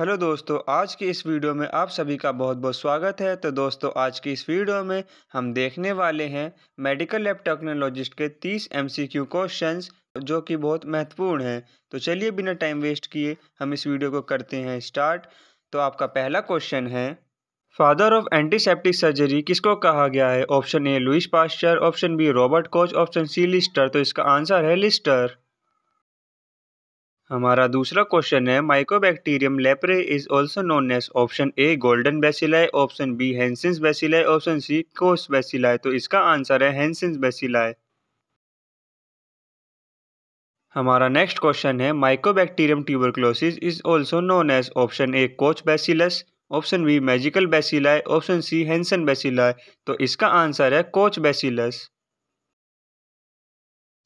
hello दोस्तों आज की इस वीडियो में आप सभी का बहुत बहुत स्वागत है तो दोस्तों आज की इस वीडियो में हम देखने वाले हैं मेडिकल लैब टेक्नोलॉजिस्ट के 30 एमसीक्यू क्वेश्चंस जो कि बहुत महत्वपूर्ण हैं तो चलिए बिना टाइम वेस्ट किए हम इस वीडियो को करते हैं स्टार्ट तो आपका पहला क्वेश्चन है फादर ऑफ एंटीसेप्टिक सर्जरी किसको कहा गया है option A Louis Pasteur option B Robert Koch option C Lister तो इसका आंसर है लिस्टर हमारा दूसरा क्वेश्चन है mycobacterium leprae is also known as option A golden bacilli option B Hansen's bacilli option C Koch's bacilli तो इसका answer है Hansen's bacilli हमारा नेक्स्ट क्वेश्चन है mycobacterium tuberculosis is also known as option A Koch bacillus option B magical bacilli option C Hansen bacilli तो इसका answer है Koch bacillus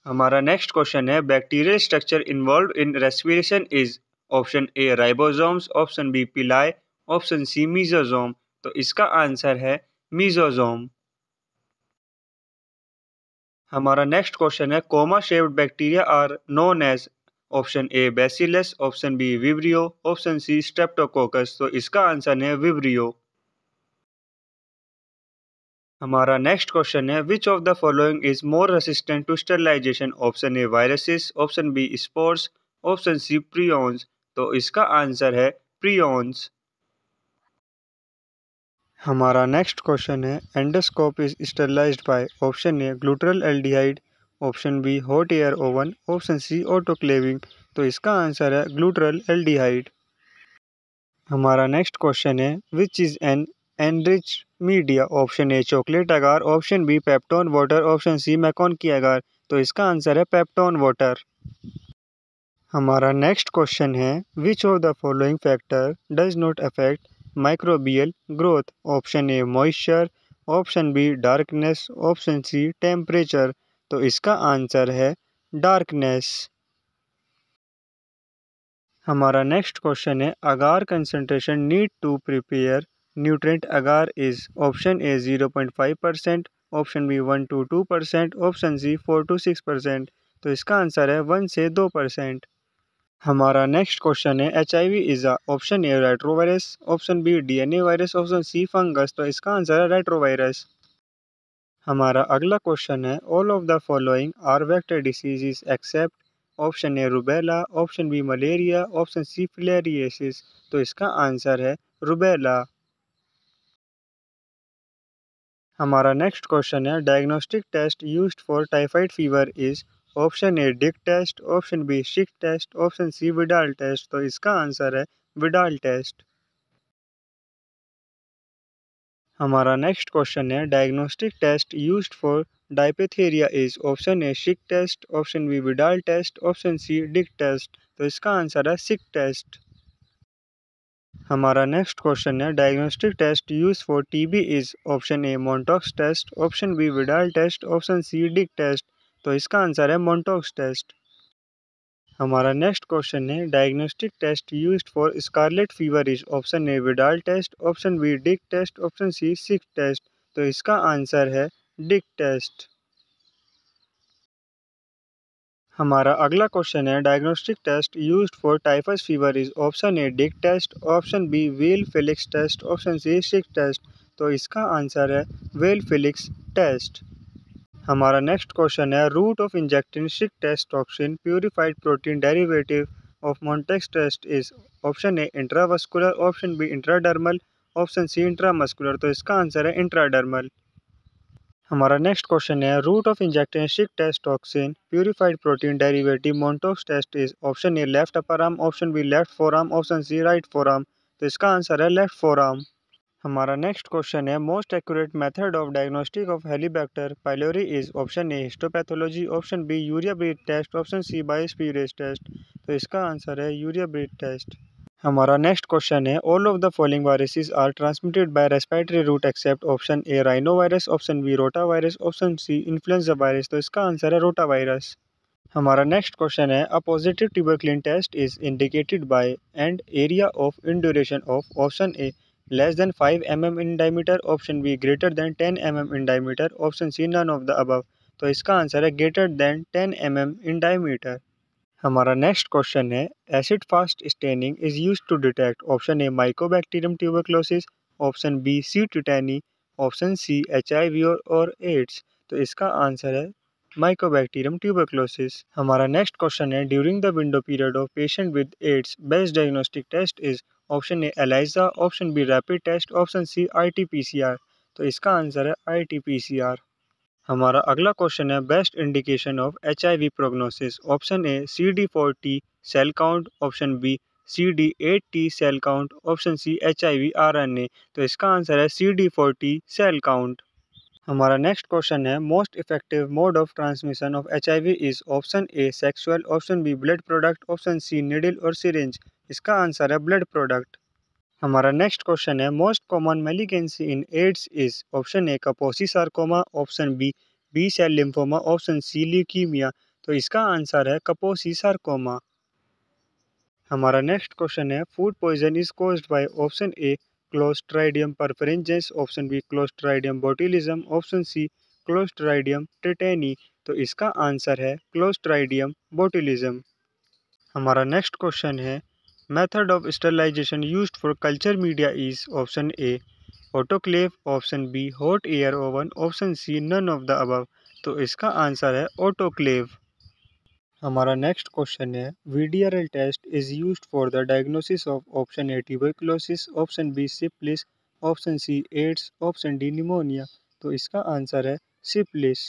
हमारा next question है bacterial structure involve in respiration is option A ribosomes option B pili option C mesosome तो इसका answer है mesosome हमारा next question है comma shaped bacteria are known as option A bacillus option B vibrio option C streptococcus तो इसका answer है vibrio हमारा next question है which of the following is more resistant to sterilisation option A viruses option B sports option C prions तो इसका answer है prions हमारा next question है endoscope is sterilise by option A glutaral aldehyde option B hot air oven option C autoclaving तो इसका answer है glutaral aldehyde हमारा next question है which is an enrich media option A chocolate agar option B peptone water option C MacConkey agar तो इसका answer है peptone water हमारा next question है which of the following factor does not affect microbial growth option A moisture option B darkness option C temperature तो इसका answer है darkness हमारा next question है agar concentration need to prepare nutrient agar is option A zero point five percent option B one to two percent option C four to six percent तो इसका answer है one से दो percent हमारा next question है H I V is a option A retrovirus option B D N A virus option C fungus तो इसका answer है रेट्रोवायरस हमारा अगला क्वेश्चन है all of the following are vector diseases except option A rubella option B malaria option C filariasis तो इसका answer है rubella हमारा नेक्स्ट क्वेश्चन है diagnostic test use for typhoid fever is option A Dick test option B Schick test option C Widal test तो इसका answer है Widal test हमारा next question है diagnostic test use for diphtheria is option A Schick test option B Widal test option C Dick test तो इसका answer है Schick test हमारा next question है diagnostic test use for TB is option A Mantoux test option B Widal test option C Dick test तो इसका answer है Mantoux test हमारा next question है diagnostic test use for scarlet fever is option A Widal test option B Dick test option C Schick test तो इसका answer है Dick test हमारा अगला क्वेश्चन है diagnostic test use for typhus fever is option A Dick test option B Weil Felix test option C Schick test तो इसका answer है Weil Felix test हमारा नेक्स्ट क्वेश्चन है route of injecting Schick test option purified protein derivative of Mantoux test is option A intravascular option B intradermal option C intramuscular तो इसका answer है intradermal हमारा next question है route of injected sick test toxin purified protein derivative Mantoux test is option A left upper arm option B left forearm option C right forearm तो इसका answer है left forearm हमारा next question है most accurate method of diagnostic of Helicobacter pylori is option A histopathology option B urea breath test option C bias test तो इसका answer है urea breath test हमारा next question है all of the following viruses are transmitted by respiratory route except option A rhino virus option B rota virus option C influenza virus तो इसका answer है rota virus हमारा next question है a positive tuberculin test is indicated by and area of induration of option A less than five M M in diameter option B greater than ten M M in diameter option C none of the above तो इसका answer है greater than ten M M in diameter हमारा next question है acid fast staining is use to detect option A mycobacterium tuberculosis option B C टिटैनी option C H और, और AIDS तो इसका answer है माइकोबैक्टीरियम ट्यूबरक्लोसिस हमारा next question है during the window period of patient with AIDS best diagnostic test is option A ELISA option B rapid test option C I तो इसका answer है आई हमारा अगला क्वेश्चन है best indication of H I V prognosis option A C D four T cell count option B C D eight T cell count option C H I V R N A तो इसका answer है C D four T cell count हमारा next question है most effective mode of transmission of H I V is option A sexual option B blood product option C needle और syringe इसका answer है blood product हमारा next question है most common malignancy in AIDS is option A Kaposi sarcoma option B B cell lymphoma option C leukaemia तो इसका answer है Kaposi sarcoma हमारा next question है food poison is cause by option A clostridium perfringens option B clostridium botulism option C clostridium tetani तो इसका answer है clostridium botulism हमारा next question है method of sterilization used for culture media is option A autoclave option B hot air oven option C none of the above तो इसका answer है autoclave हमारा next question है VDRL test is use for the diagnosis of option A tuberculosis option B syphilis option C AIDS option D pneumonia तो इसका answer है syphilis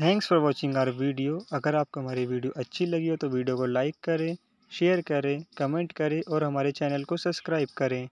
thanks for watching our video अगर आपको हमारी video अच्छी लगी हो तो वीडियो को लाइक करें शेयर करें कमेंट करें और हमारे चैनल को सब्सक्राइब करें